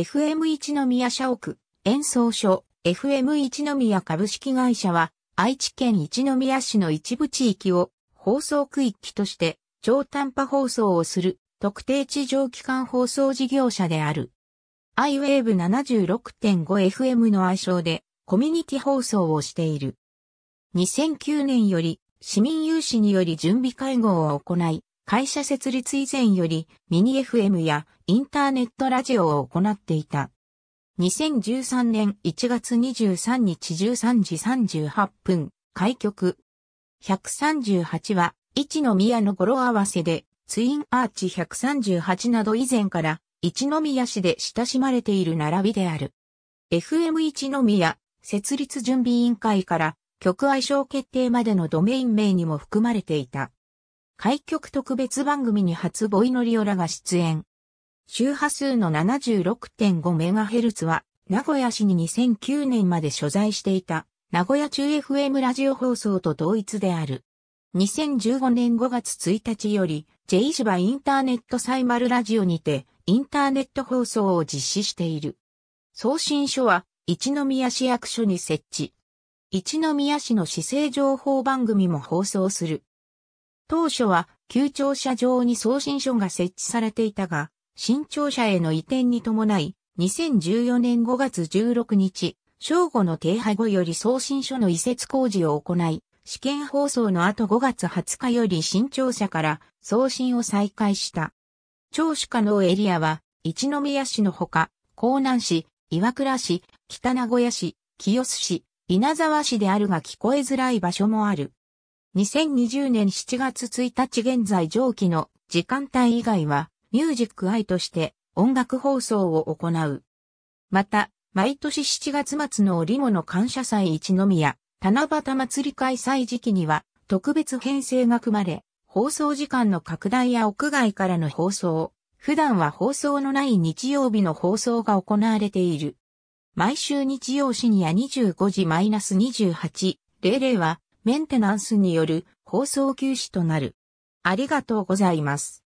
FM 一宮社屋、演奏所、FM 一宮株式会社は、愛知県一宮市の一部地域を放送区域として超短波放送をする特定地上機関放送事業者である。iWave76.5FM の愛称でコミュニティ放送をしている。2009年より市民有志により準備会合を行い、会社設立以前よりミニ FM やインターネットラジオを行っていた。2013年1月23日13時38分、開局。138は、一宮の語呂合わせで、ツインアーチ138など以前から、一宮市で親しまれている並びである。FM 一宮、設立準備委員会から、局愛称決定までのドメイン名にも含まれていた。開局特別番組に初ボイノリオラが出演。周波数の 76.5MHz は、名古屋市に2009年まで所在していた、名古屋中 FM ラジオ放送と同一である。2015年5月1日より、J 石場インターネットサイマルラジオにて、インターネット放送を実施している。送信所は、一宮市役所に設置。一宮市の市政情報番組も放送する。当初は旧庁舎上に送信所が設置されていたが、新庁舎への移転に伴い、2014年5月16日、正午の停波後より送信所の移設工事を行い、試験放送の後5月20日より新庁舎から送信を再開した。聴取可能エリアは、一宮市のほか、江南市、岩倉市、北名古屋市、清洲市、稲沢市であるが聞こえづらい場所もある。2020年7月1日現在上記の時間帯以外は、ミュージックアイとして音楽放送を行う。また、毎年7月末のモ物感謝祭一宮、七夕祭り開催時期には、特別編成が組まれ、放送時間の拡大や屋外からの放送、普段は放送のない日曜日の放送が行われている。毎週日曜深夜25時 -28、00は、メンテナンスによる放送休止となる。ありがとうございます。